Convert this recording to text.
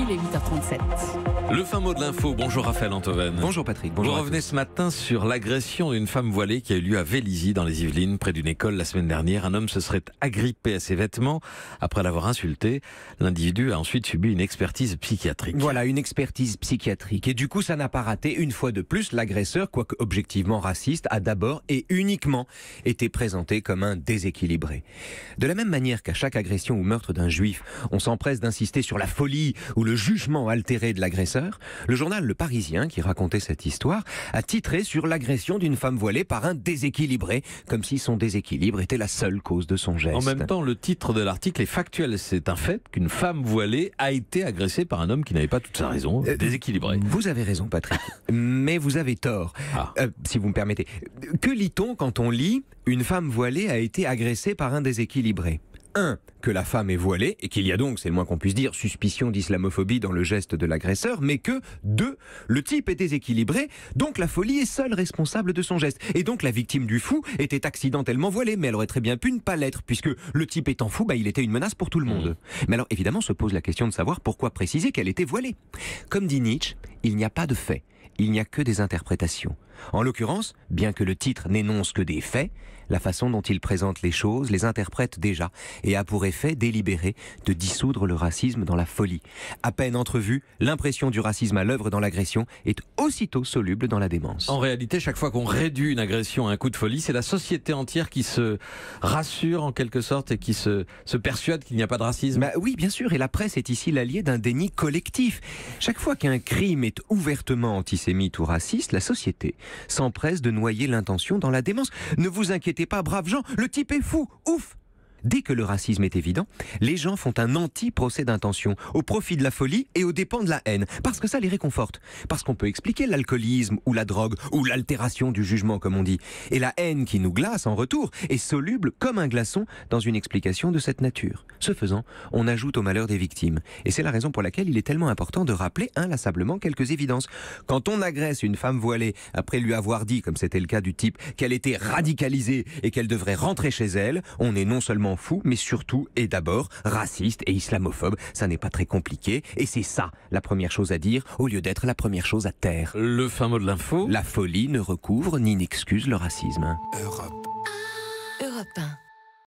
Il 8h37. Le fin mot de l'info. Bonjour Raphaël Antoven. Bonjour Patrick. Bonjour Vous revenez ce matin sur l'agression d'une femme voilée qui a eu lieu à Vélizy dans les Yvelines, près d'une école la semaine dernière. Un homme se serait agrippé à ses vêtements après l'avoir insulté. L'individu a ensuite subi une expertise psychiatrique. Voilà, une expertise psychiatrique. Et du coup, ça n'a pas raté. Une fois de plus, l'agresseur, quoique objectivement raciste, a d'abord et uniquement été présenté comme un déséquilibré. De la même manière qu'à chaque agression ou meurtre d'un juif, on s'empresse d'insister sur la folie ou le le jugement altéré de l'agresseur, le journal Le Parisien, qui racontait cette histoire, a titré sur l'agression d'une femme voilée par un déséquilibré, comme si son déséquilibre était la seule cause de son geste. En même temps, le titre de l'article est factuel. C'est un fait qu'une femme voilée a été agressée par un homme qui n'avait pas toute sa raison, euh, déséquilibré. Vous avez raison, Patrick. mais vous avez tort, ah. euh, si vous me permettez. Que lit-on quand on lit une femme voilée a été agressée par un déséquilibré 1 la femme est voilée et qu'il y a donc, c'est le moins qu'on puisse dire, suspicion d'islamophobie dans le geste de l'agresseur, mais que, deux, le type est déséquilibré, donc la folie est seule responsable de son geste. Et donc la victime du fou était accidentellement voilée, mais elle aurait très bien pu ne pas l'être, puisque le type étant fou, bah, il était une menace pour tout le monde. Mmh. Mais alors évidemment se pose la question de savoir pourquoi préciser qu'elle était voilée. Comme dit Nietzsche, il n'y a pas de faits, il n'y a que des interprétations. En l'occurrence, bien que le titre n'énonce que des faits, la façon dont il présente les choses les interprète déjà et a pour effet délibéré de dissoudre le racisme dans la folie. À peine entrevue, l'impression du racisme à l'œuvre dans l'agression est aussitôt soluble dans la démence. En réalité, chaque fois qu'on réduit une agression à un coup de folie, c'est la société entière qui se rassure en quelque sorte et qui se, persuade qu'il n'y a pas de racisme. Bah oui, bien sûr, et la presse est ici l'allié d'un déni collectif. Chaque fois qu'un crime est ouvertement antisémite ou raciste, la société s'empresse de noyer l'intention dans la démence. Ne vous inquiétez pas, braves gens, le type est fou, ouf Dès que le racisme est évident, les gens font un anti-procès d'intention, au profit de la folie et au dépens de la haine, parce que ça les réconforte, parce qu'on peut expliquer l'alcoolisme ou la drogue ou l'altération du jugement, comme on dit. Et la haine qui nous glace en retour est soluble comme un glaçon dans une explication de cette nature. Ce faisant, on ajoute au malheur des victimes. Et c'est la raison pour laquelle il est tellement important de rappeler inlassablement quelques évidences. Quand on agresse une femme voilée après lui avoir dit, comme c'était le cas du type, qu'elle était radicalisée et qu'elle devrait rentrer chez elle, on est non seulement fou, mais surtout et d'abord raciste et islamophobe. Ça n'est pas très compliqué. Et c'est ça la première chose à dire, au lieu d'être la première chose à taire. Le fin mot de l'info. La folie ne recouvre ni n'excuse le racisme.